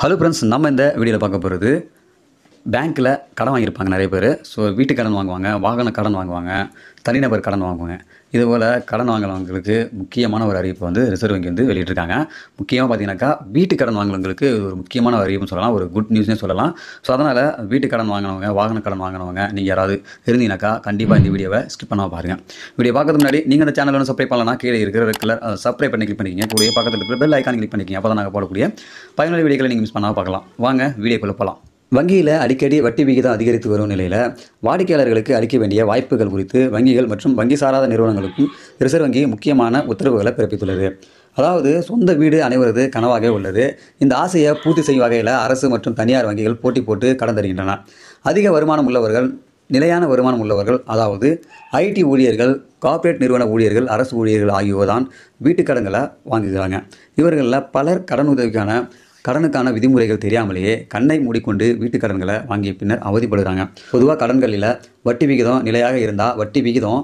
hello friends நம்ம இந்த வீடியோவில் பார்க்க போகிறது பேங்க்கில் கடன் வாங்கியிருப்பாங்க நிறைய பேர் ஸோ வீட்டு கடன் வாங்குவாங்க வாகன கடன் வாங்குவாங்க தனிநபர் கடன் வாங்குவாங்க இதுபோல் கடன் வாங்கினவங்களுக்கு முக்கியமான ஒரு அறிவிப்பு வந்து ரிசர்வ் வங்கி வந்து வெளியிட்டிருக்காங்க முக்கியமாக பார்த்தீங்கன்னாக்கா வீட்டு கடன் வாங்கினவங்களுக்கு ஒரு முக்கியமான ஒரு அறிவிப்புன்னு சொல்லலாம் ஒரு குட் நியூஸ்னே சொல்லலாம் ஸோ அதனால் வீட்டு கடன் வாங்கினவங்க வாகன கடன் வாங்கினவங்க நீங்கள் யாராவது இருந்தீங்கன்னாக்கா கண்டிப்பாக இந்த வீடியோவை ஸ்கிப் பண்ணாமல் பாருங்கள் வீடியோ பார்க்கறது முன்னாடி நீங்கள் அந்த சேனலில் ஒன்று சப்ஸ்கிரைப் பண்ணலாம் கீழே இருக்கிற கலர் சப்ஸ்கிரைப் பண்ணி கிளிக் பண்ணிக்கிங்க கூடிய பக்கத்தில் இருக்கிற பெல் ஐக்கான் கிளிக் பண்ணிக்கிங்க அப்போ தான் நாங்கள் போடக்கூடிய பயனுள்ள வீடியோக்களை நீங்கள் மிஸ் பண்ணாமல் பார்க்கலாம் வாங்க வீடியோக்குள்ளே போகலாம் வங்கியில் அடிக்கடி வட்டி விகிதம் அதிகரித்து வரும் நிலையில் வாடிக்கையாளர்களுக்கு அளிக்க வேண்டிய வாய்ப்புகள் குறித்து வங்கிகள் மற்றும் வங்கி சாராத நிறுவனங்களுக்கும் ரிசர்வ் வங்கி முக்கியமான உத்தரவுகளை பிறப்பித்துள்ளது அதாவது சொந்த வீடு அனைவரது கனவாக உள்ளது இந்த ஆசையை பூர்த்தி செய்யும் வகையில் அரசு மற்றும் தனியார் வங்கிகள் போட்டி போட்டு கடன் தருகின்றன அதிக வருமானம் உள்ளவர்கள் நிலையான வருமானம் உள்ளவர்கள் அதாவது ஐடி ஊழியர்கள் கார்ப்பரேட் நிறுவன ஊழியர்கள் அரசு ஊழியர்கள் ஆகியோர் தான் வீட்டுக்கடன்களை வாங்குகிறாங்க இவர்களில் பலர் கடனுதவிக்கான கடனுக்கான விதிமுறைகள் தெரியாமலேயே கண்ணை மூடிக்கொண்டு வீட்டு கடன்களை வாங்கிய பின்னர் அவதிப்படுகிறாங்க பொதுவாக கடன்களில் வட்டி விகிதம் நிலையாக இருந்தால் வட்டி விகிதம்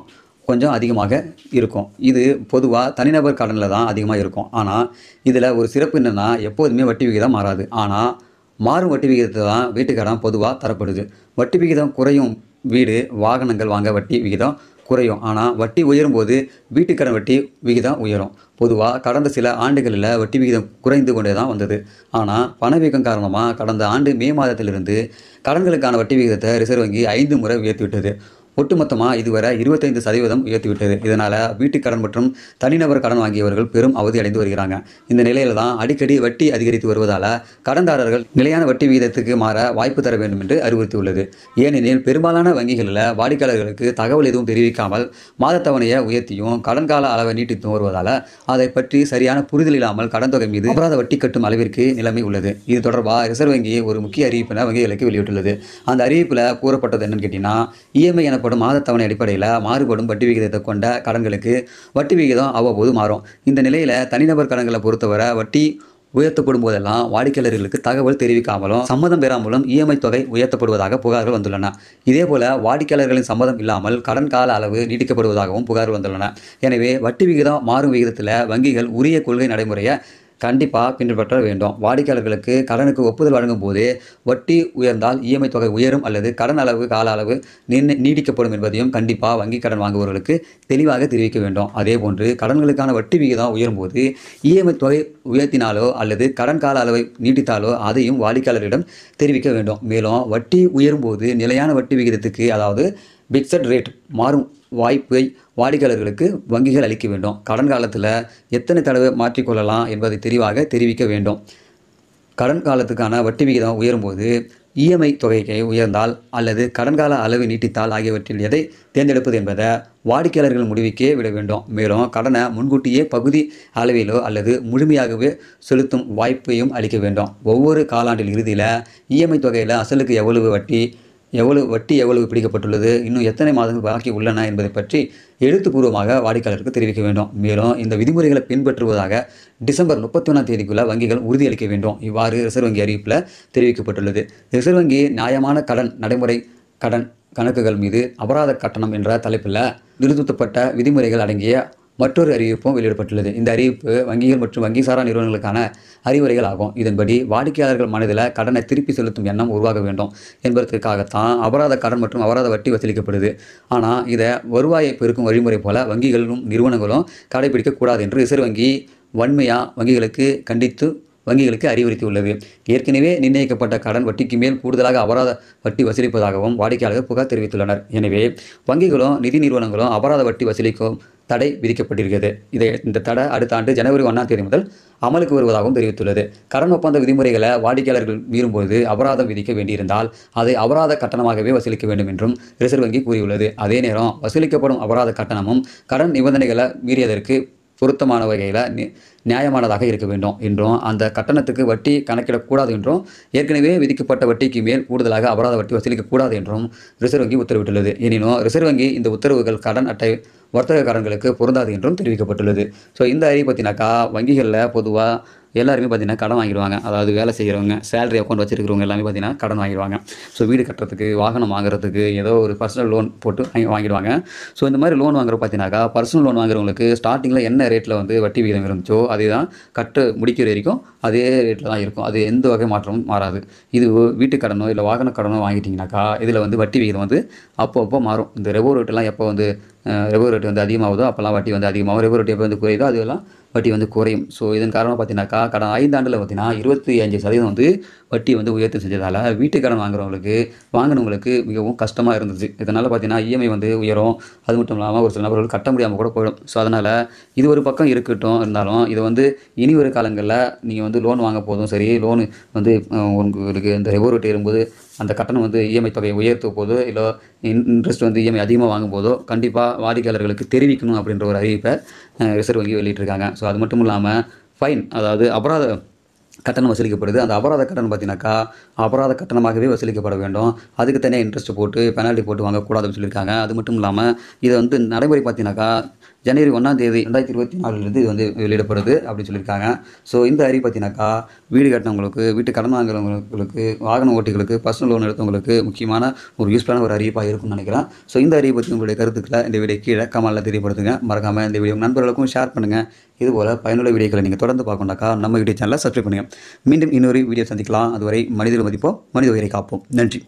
கொஞ்சம் அதிகமாக இருக்கும் இது பொதுவாக தனிநபர் கடனில் தான் அதிகமாக இருக்கும் ஆனால் இதில் ஒரு சிறப்பு என்னென்னா எப்போதுமே வட்டி விகிதம் மாறாது ஆனால் மாறும் வட்டி விகிதத்தை தான் வீட்டுக்கடன் பொதுவாக தரப்படுது வட்டி விகிதம் குறையும் வீடு வாகனங்கள் வாங்க வட்டி விகிதம் குறையும் ஆனால் வட்டி உயரும் போது வீட்டுக்கடன் வட்டி விகிதம் உயரும் பொதுவாக கடந்த சில ஆண்டுகளில் வட்டி விகிதம் குறைந்து கொண்டே தான் வந்தது ஆனால் பணவீக்கம் காரணமாக கடந்த ஆண்டு மே மாதத்திலிருந்து கடன்களுக்கான வட்டி விகிதத்தை ரிசர்வ் வங்கி ஐந்து முறை உயர்த்திவிட்டது ஒட்டுமொத்தமாக இதுவரை இருபத்தைந்து சதவீதம் உயர்த்திவிட்டது இதனால் கடன் மற்றும் தனிநபர் கடன் வாங்கியவர்கள் பெரும் அவதி அடைந்து வருகிறாங்க இந்த நிலையில் தான் அடிக்கடி வட்டி அதிகரித்து வருவதால் கடன்தாரர்கள் நிலையான வட்டி விகிதத்துக்கு மாற வாய்ப்பு தர வேண்டும் என்று அறிவுறுத்தியுள்ளது ஏனெனில் பெரும்பாலான வங்கிகளில் வாடிக்கையாளர்களுக்கு தகவல் எதுவும் தெரிவிக்காமல் மாதத்தவணையை உயர்த்தியும் கடன் கால அளவை நீட்டித்தும் வருவதால் அதை பற்றி சரியான புரிதல் இல்லாமல் கடன் தொகை மீது அபராத வட்டி கட்டும் அளவிற்கு நிலைமை உள்ளது இது தொடர்பாக ரிசர்வ் வங்கி ஒரு முக்கிய அறிவிப்பினை வங்கிகளுக்கு வெளியிட்டுள்ளது அந்த அறிவிப்பில் கூறப்பட்டது என்னன்னு கேட்டீங்கன்னா இஎம்ஐ என தரப்படும் மாதத்தவணை அடிப்படையில் மாறுபடும் வட்டி விகிதத்தை கொண்ட கடன்களுக்கு வட்டி விகிதம் அவ்வப்போது மாறும் இந்த நிலையில் தனிநபர் கடன்களை பொறுத்தவரை வட்டி உயர்த்தப்படும் போதெல்லாம் வாடிக்கையாளர்களுக்கு தகவல் தெரிவிக்காமலும் சம்மதம் பெறாமலும் இஎம்ஐ தொகை உயர்த்தப்படுவதாக புகார்கள் வந்துள்ளன இதேபோல வாடிக்கையாளர்களின் சம்மதம் இல்லாமல் கடன் கால அளவு நீட்டிக்கப்படுவதாகவும் புகார் வந்துள்ளன எனவே வட்டி விகிதம் மாறும் விகிதத்தில் வங்கிகள் உரிய கொள்கை நடைமுறையை கண்டிப்பாக பின்பற்ற வேண்டும் வாடிக்கையாளர்களுக்கு கடனுக்கு ஒப்புதல் வழங்கும் போது வட்டி உயர்ந்தால் இஎம்ஐ தொகை உயரும் அல்லது கடன் அளவு கால அளவு நீடிக்கப்படும் என்பதையும் கண்டிப்பாக வங்கி கடன் வாங்குபவர்களுக்கு தெளிவாக தெரிவிக்க வேண்டும் அதே போன்று கடன்களுக்கான வட்டி விகிதம் உயரும்போது இஎம்ஐ தொகை உயர்த்தினாலோ அல்லது கடன் கால அளவை நீட்டித்தாலோ அதையும் வாடிக்கையாளரிடம் தெரிவிக்க வேண்டும் மேலும் வட்டி உயரும்போது நிலையான வட்டி விகிதத்துக்கு அதாவது பிக்சட் ரேட் மாறும் வாய்ப்பை வாடிக்கையாளர்களுக்கு வங்கிகள் அளிக்க வேண்டும் கடன் காலத்தில் எத்தனை தடவை மாற்றிக்கொள்ளலாம் என்பதை தெளிவாக தெரிவிக்க வேண்டும் கடன் காலத்துக்கான வட்டி விகிதம் உயரும்போது இஎம்ஐ தொகையை உயர்ந்தால் அல்லது கடன் கால அளவு நீட்டித்தால் ஆகியவற்றில் எதை தேர்ந்தெடுப்பது என்பதை வாடிக்கையாளர்கள் முடிவுக்கே விட வேண்டும் மேலும் கடனை முன்கூட்டியே பகுதி அளவிலோ அல்லது முழுமையாகவே செலுத்தும் வாய்ப்பையும் அளிக்க வேண்டும் ஒவ்வொரு காலாண்டில் இறுதியில் இஎம்ஐ தொகையில் அசலுக்கு எவ்வளவு வட்டி எவ்வளவு வட்டி எவ்வளவு பிடிக்கப்பட்டுள்ளது இன்னும் எத்தனை மாதங்கள் பாக்கி உள்ளன என்பதை பற்றி எழுத்துப்பூர்வமாக வாடிக்கையாளருக்கு தெரிவிக்க வேண்டும் மேலும் இந்த விதிமுறைகளை பின்பற்றுவதாக டிசம்பர் முப்பத்தி ஒன்றாம் தேதிக்குள்ள வங்கிகள் உறுதியளிக்க வேண்டும் இவ்வாறு ரிசர்வ் வங்கி அறிவிப்பில் தெரிவிக்கப்பட்டுள்ளது ரிசர்வ் வங்கி நியாயமான கடன் நடைமுறை கடன் கணக்குகள் மீது அபராத கட்டணம் என்ற தலைப்பில் நிறுத்தப்பட்ட விதிமுறைகள் அடங்கிய மற்றொரு அறிவிப்பும் வெளியிடப்பட்டுள்ளது இந்த அறிவிப்பு வங்கிகள் மற்றும் வங்கி சாரா நிறுவனங்களுக்கான அறிவுரைகள் ஆகும் இதன்படி வாடிக்கையாளர்கள் மனதில் கடனை திருப்பி செலுத்தும் எண்ணம் உருவாக வேண்டும் என்பதற்காகத்தான் அபராத கடன் மற்றும் அபராத வட்டி வசூலிக்கப்படுது ஆனால் இதை வருவாயை பெருக்கும் வழிமுறை போல வங்கிகளும் நிறுவனங்களும் கடைபிடிக்கக்கூடாது என்று ரிசர்வ் வங்கி வன்மையாக வங்கிகளுக்கு கண்டித்து வங்கிகளுக்கு அறிவுறுத்தியுள்ளது ஏற்கனவே நிர்ணயிக்கப்பட்ட கடன் வட்டிக்கு மேல் கூடுதலாக அபராத வட்டி வசூலிப்பதாகவும் வாடிக்கையாளர்கள் புகார் தெரிவித்துள்ளனர் எனவே வங்கிகளும் நிதி நிறுவனங்களும் அபராத வட்டி வசூலிக்கும் தடை விதிக்கப்பட்டிருக்கிறது இதை இந்த தடை அடுத்த ஆண்டு ஜனவரி ஒன்றாம் தேதி முதல் அமலுக்கு வருவதாகவும் தெரிவித்துள்ளது கடன் ஒப்பந்த விதிமுறைகளை வாடிக்கையாளர்கள் மீறும்போது அபராதம் விதிக்க வேண்டியிருந்தால் அதை அபராத கட்டணமாகவே வசூலிக்க வேண்டும் என்றும் ரிசர்வ் வங்கி கூறியுள்ளது அதே நேரம் வசூலிக்கப்படும் அபராத கட்டணமும் கடன் நிபந்தனைகளை மீறியதற்கு பொருத்தமான வகையில் நியாயமானதாக இருக்க வேண்டும் என்றும் அந்த கட்டணத்துக்கு வட்டி கணக்கிடக்கூடாது என்றும் ஏற்கனவே விதிக்கப்பட்ட வட்டிக்கு மேல் கூடுதலாக அபராத வட்டி வசூலிக்கக்கூடாது என்றும் ரிசர்வ் வங்கி உத்தரவிட்டுள்ளது எனினும் ரிசர்வ் வங்கி இந்த உத்தரவுகள் கடன் அட்டை வர்த்தக கடன்களுக்கு பொருந்தாது என்றும் தெரிவிக்கப்பட்டுள்ளது ஸோ இந்த அறிவை பார்த்தீங்கன்னாக்கா வங்கிகளில் பொதுவாக எல்லாருமே பார்த்தீங்கன்னா கடன் வாங்கிடுவாங்க அதாவது வேலை செய்கிறவங்க சேலரி அக்கௌண்ட் வச்சிருக்கிறவங்க எல்லாமே பார்த்தீங்கன்னா கடன் வாங்கிடுவாங்க ஸோ வீடு கட்டுறதுக்கு வாகனம் வாங்குறதுக்கு ஏதோ ஒரு பர்சனல் லோன் போட்டு வாங்கி வாங்கிடுவாங்க ஸோ இந்த மாதிரி லோன் வாங்குற பார்த்தீங்கன்னாக்கா பர்சனல் லோன் வாங்குறவங்களுக்கு ஸ்டார்டிங்கில் என்ன ரேட்டில் வந்து வட்டி விகிதம் இருந்துச்சோ அதே தான் கட்டு முடிக்கிற வரைக்கும் அதே ரேட்டில் தான் இருக்கும் அது எந்த வகை மாற்றமும் மாறாது இது வீட்டு கடனோ இல்லை வாகன கடனோ வாங்கிட்டிங்கனாக்கா இதில் வந்து வட்டி விகிதம் வந்து அப்போ அப்போ மாறும் இந்த ரெவோ ரேட்டெல்லாம் எப்போ வந்து ரெபோ ரேட் வந்து அதிகமாகுதோ அப்போல்லாம் வட்டி வந்து அதிகமாகும் ரெபோ ரேட் எப்போ வந்து குறையுதோ அதுவெல்லாம் வட்டி வந்து குறையும் ஸோ இதன் காரணமாக பார்த்தீங்கன்னாக்கா கடந்த ஐந்தாண்டில் பார்த்தீங்கன்னா இருபத்தி அஞ்சு சதவீதம் வந்து வட்டி வந்து உயர்த்தி செஞ்சதால் வீட்டுக்கடன் வாங்குறவங்களுக்கு வாங்கினவங்களுக்கு மிகவும் கஷ்டமாக இருந்துச்சு இதனால் பார்த்தீங்கன்னா இஎம்ஐ e வந்து உயரும் அது மட்டும் இல்லாமல் ஒரு சில நபர்கள் கட்ட முடியாமல் கூட போயிடும் ஸோ அதனால் இது ஒரு பக்கம் இருக்கட்டும் இருந்தாலும் இது வந்து இனி ஒரு காலங்களில் நீங்கள் வந்து லோன் வாங்க போதும் சரி லோனு வந்து உங்களுக்கு இந்த ரெபோ ரேட் ஏறும்போது அந்த கட்டணம் வந்து இஎம்ஐ தொகையை உயர்த்த போதோ இல்லை இன்ட்ரெஸ்ட் வந்து இஎம்ஐ அதிகமாக வாங்கும்போதோ கண்டிப்பாக வாடிக்கையாளர்களுக்கு தெரிவிக்கணும் அப்படின்ற ஒரு அறிவிப்பை ரிசர்வ் வங்கி வெளியிட்டிருக்காங்க ஸோ அது மட்டும் இல்லாமல் ஃபைன் அதாவது அபராத கட்டணம் வசூலிக்கப்படுது அந்த அபராத கட்டணம் பார்த்தீங்கன்னாக்கா அபராத கட்டணமாகவே வசூலிக்கப்பட வேண்டும் அதுக்கு தனியாக இன்ட்ரெஸ்ட் போட்டு பெனால்ட்டி போட்டு வாங்கக்கூடாதுன்னு சொல்லியிருக்காங்க அது மட்டும் இல்லாமல் இதை வந்து நடைமுறை பார்த்தீங்கன்னாக்கா ஜனவரி ஒன்றாம் தேதி ரெண்டாயிரத்தி இருபத்தி நாலுலேருந்து இது வந்து வெளியிடப்படுது அப்படின்னு சொல்லியிருக்காங்க ஸோ இந்த அறிவு பார்த்தீங்கன்னாக்கா வீடு கட்டினவங்களுக்கு வீட்டு கடன் வாங்குறவங்களுக்கு வாகன ஓட்டிகளுக்கு பர்சனல் லோன் எடுத்தவங்களுக்கு முக்கியமான ஒரு யூஸ்ஃபுல்லான ஒரு அறிவிப்பாக இருக்கும்னு நினைக்கிறேன் ஸோ இந்த அறிவு பற்றி உங்களுடைய கருத்துக்களை இந்த வீடியோ கீழே கமலில் தெரியப்படுத்துங்க மறக்காமல் இந்த வீடியோ நண்பர்களுக்கும் ஷேர் பண்ணுங்கள் இதுபோல் பயனுள்ள வீடியோக்களை நீங்கள் தொடர்ந்து பார்க்கணுனாக்கா நம்ம வீடியோ சேனலில் சப்ஸ்கிரைப் பண்ணுங்கள் மீண்டும் இன்னொரு வீடியோ சந்திக்கலாம் அதுவரை மனிதர் மதிப்போம் மனித உயிரை காப்போம் நன்றி